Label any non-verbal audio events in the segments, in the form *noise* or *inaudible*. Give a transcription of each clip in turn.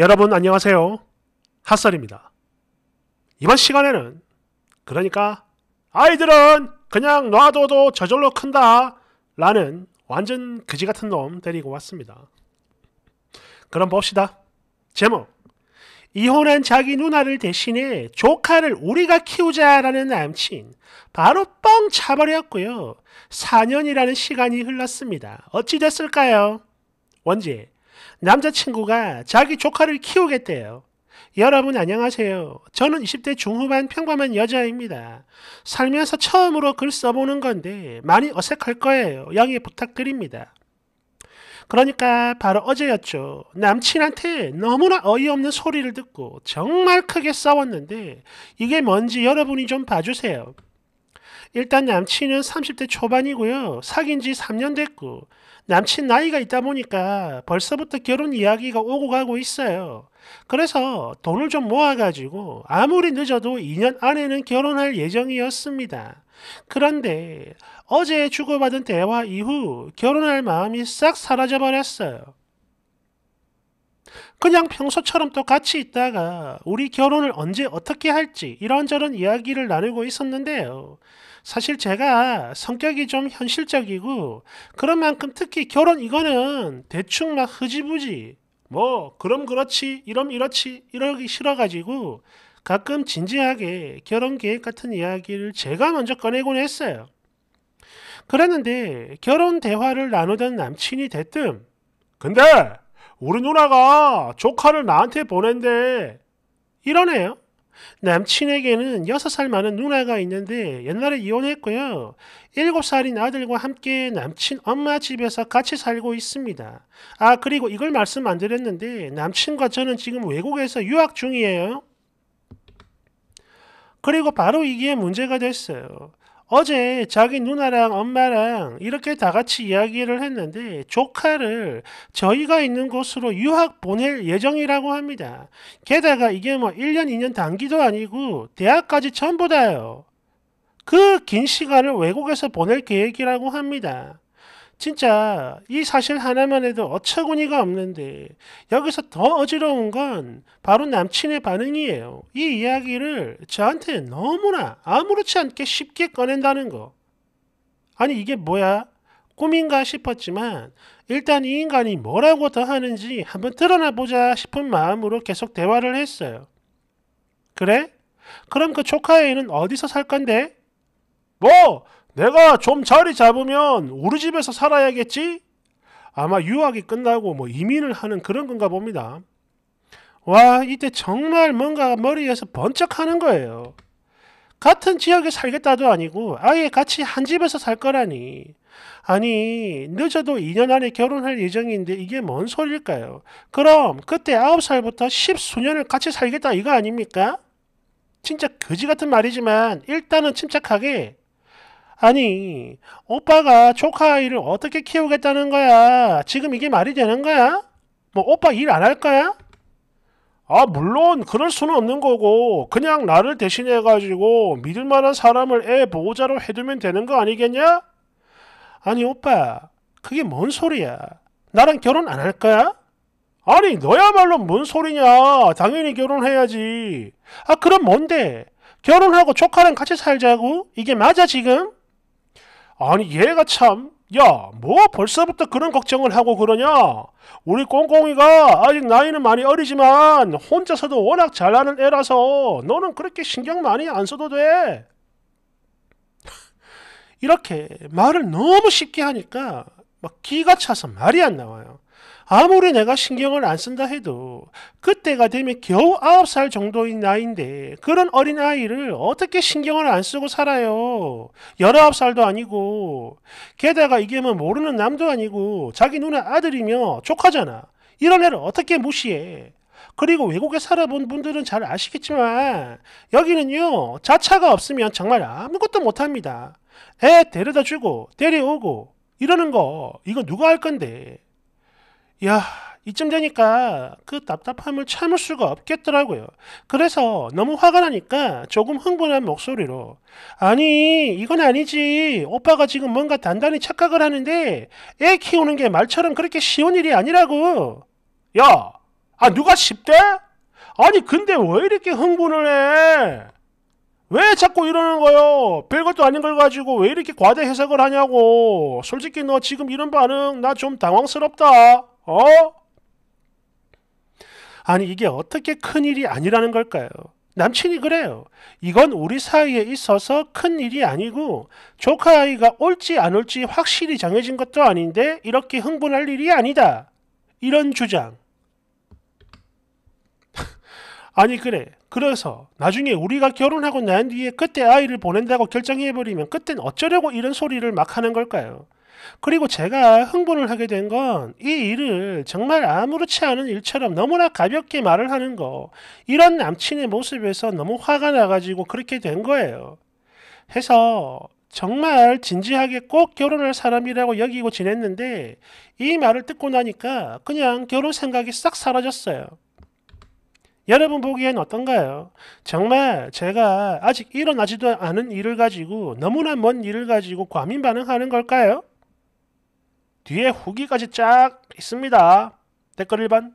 여러분 안녕하세요. 핫설입니다. 이번 시간에는 그러니까 아이들은 그냥 놔둬도 저절로 큰다 라는 완전 그지 같은 놈 데리고 왔습니다. 그럼 봅시다. 제목 이혼한 자기 누나를 대신해 조카를 우리가 키우자라는 남친 바로 뻥 차버렸고요. 4년이라는 시간이 흘렀습니다. 어찌 됐을까요? 원제 남자친구가 자기 조카를 키우겠대요. 여러분 안녕하세요. 저는 20대 중후반 평범한 여자입니다. 살면서 처음으로 글 써보는 건데 많이 어색할 거예요. 양해 부탁드립니다. 그러니까 바로 어제였죠. 남친한테 너무나 어이없는 소리를 듣고 정말 크게 싸웠는데 이게 뭔지 여러분이 좀 봐주세요. 일단 남친은 30대 초반이고요. 사귄 지 3년 됐고 남친 나이가 있다 보니까 벌써부터 결혼 이야기가 오고 가고 있어요. 그래서 돈을 좀 모아가지고 아무리 늦어도 2년 안에는 결혼할 예정이었습니다. 그런데 어제 주고받은 대화 이후 결혼할 마음이 싹 사라져버렸어요. 그냥 평소처럼 또 같이 있다가 우리 결혼을 언제 어떻게 할지 이런저런 이야기를 나누고 있었는데요. 사실 제가 성격이 좀 현실적이고 그런 만큼 특히 결혼 이거는 대충 막 흐지부지 뭐 그럼 그렇지 이럼 이렇지 이러기 싫어가지고 가끔 진지하게 결혼 계획 같은 이야기를 제가 먼저 꺼내곤 했어요. 그랬는데 결혼 대화를 나누던 남친이 대뜸 근데 우리 누나가 조카를 나한테 보낸대 이러네요. 남친에게는 6살 많은 누나가 있는데 옛날에 이혼했고요. 7살인 아들과 함께 남친 엄마 집에서 같이 살고 있습니다. 아, 그리고 이걸 말씀 안 드렸는데 남친과 저는 지금 외국에서 유학 중이에요. 그리고 바로 이게 문제가 됐어요. 어제 자기 누나랑 엄마랑 이렇게 다 같이 이야기를 했는데 조카를 저희가 있는 곳으로 유학 보낼 예정이라고 합니다. 게다가 이게 뭐 1년, 2년 단기도 아니고 대학까지 전부 다요. 그 긴 시간을 외국에서 보낼 계획이라고 합니다. 진짜 이 사실 하나만 해도 어처구니가 없는데 여기서 더 어지러운 건 바로 남친의 반응이에요. 이 이야기를 저한테 너무나 아무렇지 않게 쉽게 꺼낸다는 거. 아니 이게 뭐야? 꿈인가 싶었지만 일단 이 인간이 뭐라고 더 하는지 한번 드러나 보자 싶은 마음으로 계속 대화를 했어요. 그래? 그럼 그 조카 애는 어디서 살 건데? 뭐? 내가 좀 자리 잡으면 우리 집에서 살아야겠지? 아마 유학이 끝나고 뭐 이민을 하는 그런 건가 봅니다. 와, 이때 정말 뭔가 머리에서 번쩍 하는 거예요. 같은 지역에 살겠다도 아니고 아예 같이 한 집에서 살 거라니. 아니, 늦어도 2년 안에 결혼할 예정인데 이게 뭔소리일까요 그럼 그때 9살부터 10수년을 같이 살겠다 이거 아닙니까? 진짜 거지 같은 말이지만 일단은 침착하게 아니 오빠가 조카아이를 어떻게 키우겠다는 거야? 지금 이게 말이 되는 거야? 뭐 오빠 일 안 할 거야? 아 물론 그럴 수는 없는 거고 그냥 나를 대신해 가지고 믿을 만한 사람을 애 보호자로 해두면 되는 거 아니겠냐? 아니 오빠 그게 뭔 소리야? 나랑 결혼 안 할 거야? 아니 너야말로 뭔 소리냐 당연히 결혼해야지 아 그럼 뭔데 결혼하고 조카랑 같이 살자고? 이게 맞아 지금? 아니 얘가 참 야, 뭐 벌써부터 그런 걱정을 하고 그러냐? 우리 꽁꽁이가 아직 나이는 많이 어리지만 혼자서도 워낙 잘하는 애라서 너는 그렇게 신경 많이 안 써도 돼. *laughs* 이렇게 말을 너무 쉽게 하니까 막 기가 차서 말이 안 나와요. 아무리 내가 신경을 안 쓴다 해도 그때가 되면 겨우 9살 정도인 나이인데 그런 어린아이를 어떻게 신경을 안 쓰고 살아요. 19살도 아니고 게다가 이게 뭐 모르는 남도 아니고 자기 누나 아들이며 조카잖아. 이런 애를 어떻게 무시해. 그리고 외국에 살아본 분들은 잘 아시겠지만 여기는요 자차가 없으면 정말 아무것도 못합니다. 애 데려다주고 데려오고 이러는 거 이거 누가 할 건데 야, 이쯤 되니까 그 답답함을 참을 수가 없겠더라고요. 그래서 너무 화가 나니까 조금 흥분한 목소리로 아니 이건 아니지 오빠가 지금 뭔가 단단히 착각을 하는데 애 키우는 게 말처럼 그렇게 쉬운 일이 아니라고 야아 누가 쉽대? 아니 근데 왜 이렇게 흥분을 해? 왜 자꾸 이러는 거요? 별것도 아닌 걸 가지고 왜 이렇게 과대 해석을 하냐고. 솔직히 너 지금 이런 반응 나 좀 당황스럽다. 어? 아니 이게 어떻게 큰일이 아니라는 걸까요? 남친이 그래요. 이건 우리 사이에 있어서 큰 일이 아니고 조카 아이가 올지 안 올지 확실히 정해진 것도 아닌데 이렇게 흥분할 일이 아니다. 이런 주장. *laughs* 아니 그래. 그래서 나중에 우리가 결혼하고 난 뒤에 그때 아이를 보낸다고 결정해버리면 그땐 어쩌려고 이런 소리를 막 하는 걸까요? 그리고 제가 흥분을 하게 된 건 이 일을 정말 아무렇지 않은 일처럼 너무나 가볍게 말을 하는 거. 이런 남친의 모습에서 너무 화가 나가지고 그렇게 된 거예요. 해서 정말 진지하게 꼭 결혼할 사람이라고 여기고 지냈는데 이 말을 듣고 나니까 그냥 결혼 생각이 싹 사라졌어요. 여러분 보기엔 어떤가요? 정말 제가 아직 일어나지도 않은 일을 가지고 너무나 먼 일을 가지고 과민 반응하는 걸까요? 뒤에 후기까지 쫙 있습니다. 댓글 1번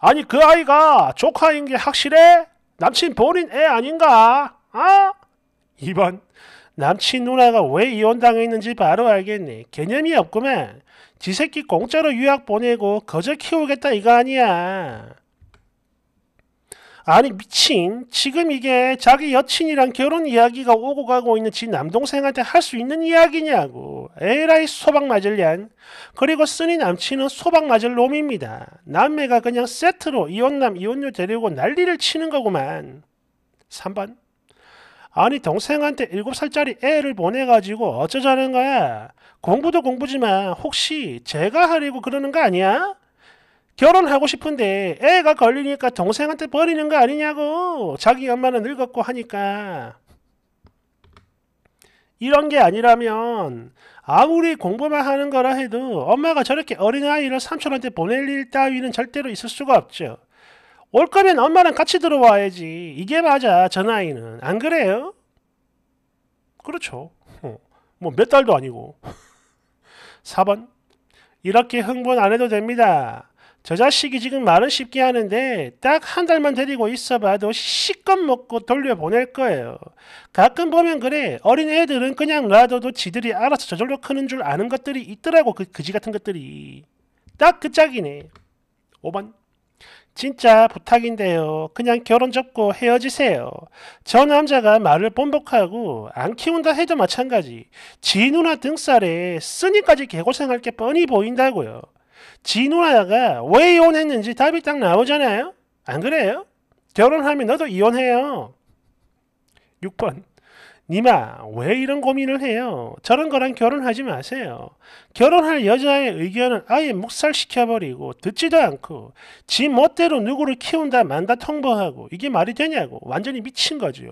아니 그 아이가 조카인 게 확실해? 남친 본인 애 아닌가? 아? 2번 남친 누나가 왜 이혼당했는지 바로 알겠네. 개념이 없구만. 지 새끼 공짜로 유학 보내고 거저 키우겠다 이거 아니야. 아니 미친 지금 이게 자기 여친이랑 결혼 이야기가 오고 가고 있는 지 남동생한테 할 수 있는 이야기냐고 에라이 소박 맞을년 그리고 쓰니 남친은 소박 맞을 놈입니다 남매가 그냥 세트로 이혼남 이혼녀 데리고 난리를 치는 거구만 3번 아니 동생한테 7살짜리 애를 보내가지고 어쩌자는 거야 공부도 공부지만 혹시 제가 하려고 그러는 거 아니야? 결혼하고 싶은데 애가 걸리니까 동생한테 버리는 거 아니냐고 자기 엄마는 늙었고 하니까 이런 게 아니라면 아무리 공부만 하는 거라 해도 엄마가 저렇게 어린아이를 삼촌한테 보낼 일 따위는 절대로 있을 수가 없죠. 올 거면 엄마랑 같이 들어와야지. 이게 맞아, 저 나이는. 안 그래요? 그렇죠. 어. 뭐몇 달도 아니고. 4번 *laughs* 이렇게 흥분 안 해도 됩니다. 저 자식이 지금 말은 쉽게 하는데 딱 한 달만 데리고 있어봐도 시껏 먹고 돌려보낼 거예요. 가끔 보면 그래 어린 애들은 그냥 놔둬도 지들이 알아서 저절로 크는 줄 아는 것들이 있더라고 그 그지 같은 것들이 딱 그 짝이네. 5번 진짜 부탁인데요. 그냥 결혼 접고 헤어지세요. 저 남자가 말을 번복하고 안 키운다 해도 마찬가지. 지 누나 등살에 쓰니까지 개고생할 게 뻔히 보인다고요. 진우아가왜 이혼했는지 답이 딱 나오잖아요. 안 그래요? 결혼하면 너도 이혼해요. 6번. 니마, 왜 이런 고민을 해요? 저런 거랑 결혼하지 마세요. 결혼할 여자의 의견은 아예 묵살시켜버리고, 듣지도 않고, 지 멋대로 누구를 키운다 만다 통보하고, 이게 말이 되냐고, 완전히 미친 거지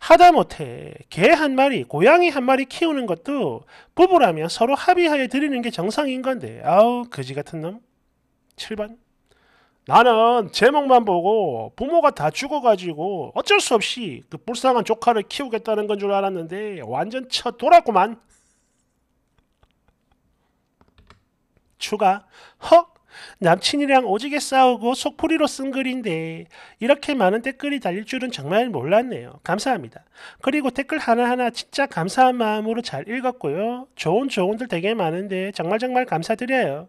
하다 못해, 개 한 마리, 고양이 한 마리 키우는 것도 부부라면 서로 합의하여 드리는 게 정상인 건데, 아우, 거지 같은 놈. 7번. 나는 제목만 보고 부모가 다 죽어가지고 어쩔 수 없이 그 불쌍한 조카를 키우겠다는 건 줄 알았는데 완전 쳐 돌았구만. 추가. 헉! 남친이랑 오지게 싸우고 속풀이로 쓴 글인데 이렇게 많은 댓글이 달릴 줄은 정말 몰랐네요. 감사합니다. 그리고 댓글 하나하나 진짜 감사한 마음으로 잘 읽었고요. 좋은 조언들 되게 많은데 정말 정말 감사드려요.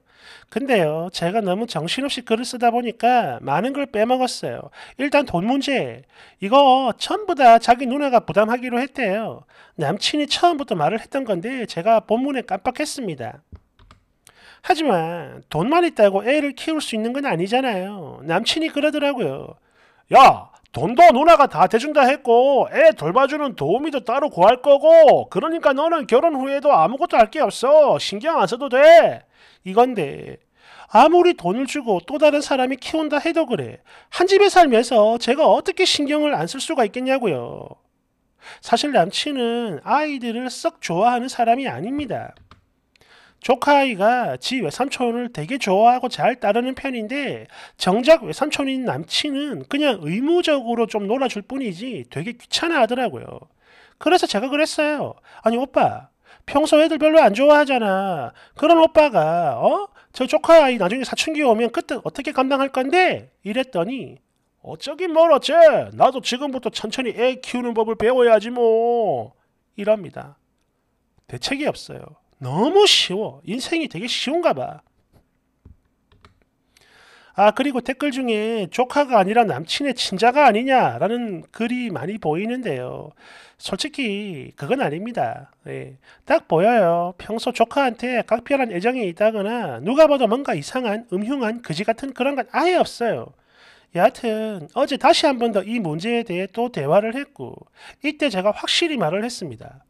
근데요, 제가 너무 정신없이 글을 쓰다 보니까 많은 걸 빼먹었어요. 일단 돈 문제. 이거 전부 다 자기 누나가 부담하기로 했대요. 남친이 처음부터 말을 했던 건데 제가 본문에 깜빡했습니다. 하지만 돈만 있다고 애를 키울 수 있는 건 아니잖아요. 남친이 그러더라고요. 야, 돈도 누나가 다 대준다 했고 애 돌봐주는 도우미도 따로 구할 거고 그러니까 너는 결혼 후에도 아무것도 할 게 없어. 신경 안 써도 돼. 이건데 아무리 돈을 주고 또 다른 사람이 키운다 해도 그래. 한 집에 살면서 제가 어떻게 신경을 안 쓸 수가 있겠냐고요. 사실 남친은 아이들을 썩 좋아하는 사람이 아닙니다. 조카아이가 지 외삼촌을 되게 좋아하고 잘 따르는 편인데 정작 외삼촌인 남친은 그냥 의무적으로 좀 놀아줄 뿐이지 되게 귀찮아하더라고요. 그래서 제가 그랬어요. 아니 오빠 평소 애들 별로 안 좋아하잖아. 그런 오빠가 어? 저 조카아이 나중에 사춘기 오면 그때 어떻게 감당할 건데? 이랬더니 어쩌긴 뭘 어째 나도 지금부터 천천히 애 키우는 법을 배워야지 뭐 이럽니다. 대책이 없어요. 너무 쉬워. 인생이 되게 쉬운가 봐. 아 그리고 댓글 중에 조카가 아니라 남친의 친자가 아니냐라는 글이 많이 보이는데요. 솔직히 그건 아닙니다. 예, 딱 보여요. 평소 조카한테 각별한 애정이 있다거나 누가 봐도 뭔가 이상한 음흉한 그지 같은 그런 건 아예 없어요. 여하튼 어제 다시 한 번 더 이 문제에 대해 또 대화를 했고 이때 제가 확실히 말을 했습니다.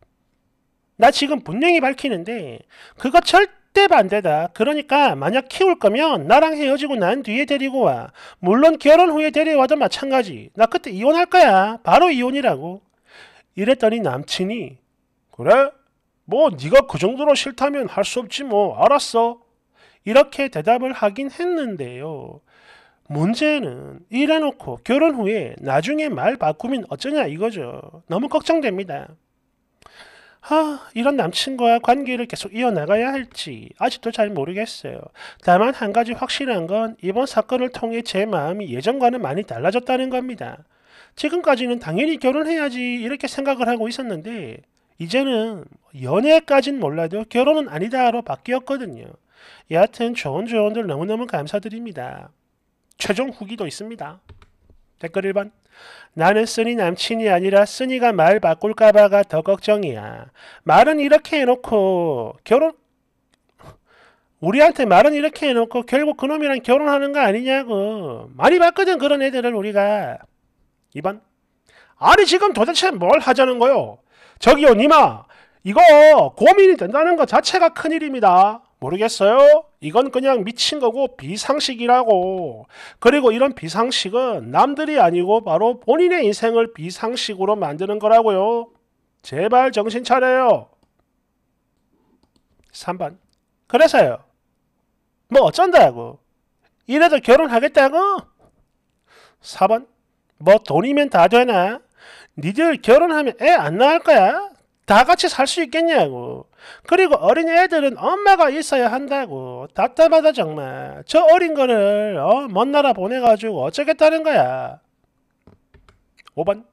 나 지금 분명히 밝히는데 그거 절대 반대다. 그러니까 만약 키울 거면 나랑 헤어지고 난 뒤에 데리고 와. 물론 결혼 후에 데려와도 마찬가지. 나 그때 이혼할 거야. 바로 이혼이라고. 이랬더니 남친이 그래? 뭐 네가 그 정도로 싫다면 할 수 없지 뭐 알았어. 이렇게 대답을 하긴 했는데요. 문제는 이래놓고 결혼 후에 나중에 말 바꾸면 어쩌냐 이거죠. 너무 걱정됩니다. 아, 이런 남친과 관계를 계속 이어나가야 할지 아직도 잘 모르겠어요. 다만 한 가지 확실한 건 이번 사건을 통해 제 마음이 예전과는 많이 달라졌다는 겁니다. 지금까지는 당연히 결혼해야지 이렇게 생각을 하고 있었는데 이제는 연애까진 몰라도 결혼은 아니다로 바뀌었거든요. 여하튼 좋은 조언들 너무너무 감사드립니다. 최종 후기도 있습니다. 댓글 1번 나는 쓰니 남친이 아니라 쓰니가 말 바꿀까봐가 더 걱정이야. 말은 이렇게 해놓고 결혼 우리한테 말은 이렇게 해놓고 결국 그놈이랑 결혼하는 거 아니냐고. 많이 봤거든 그런 애들을 우리가. 2번 아니 지금 도대체 뭘 하자는 거요? 저기요 니마 이거 고민이 된다는 것 자체가 큰일입니다. 모르겠어요? 이건 그냥 미친 거고 비상식이라고. 그리고 이런 비상식은 남들이 아니고 바로 본인의 인생을 비상식으로 만드는 거라고요. 제발 정신 차려요. 3번. 그래서요. 뭐 어쩐다고. 이래도 결혼하겠다고? 4번. 뭐 돈이면 다 되나? 니들 결혼하면 애 안 낳을 거야? 다 같이 살 수 있겠냐고. 그리고 어린 애들은 엄마가 있어야 한다고. 답답하다 정말. 저 어린 거를 어? 먼 나라 보내가지고 어쩌겠다는 거야. 5번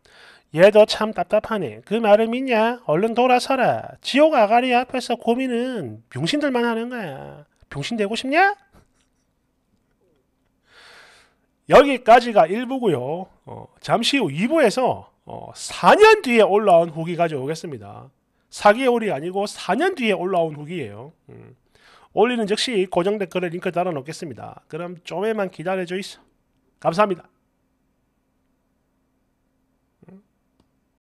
얘도 참 답답하네. 그 말을 믿냐? 얼른 돌아서라. 지옥 아가리 앞에서 고민은 병신들만 하는 거야. 병신 되고 싶냐? 여기까지가 1부고요. 어, 잠시 후 2부에서 어, 4년 뒤에 올라온 후기가 져오겠습니다 4개월이 아니고 4년 뒤에 올라온 후기예요. 음. 올리는 즉시 고정 댓글에 링크 달아 놓겠습니다. 그럼 좀에만 기다려 줘 있어. 감사합니다.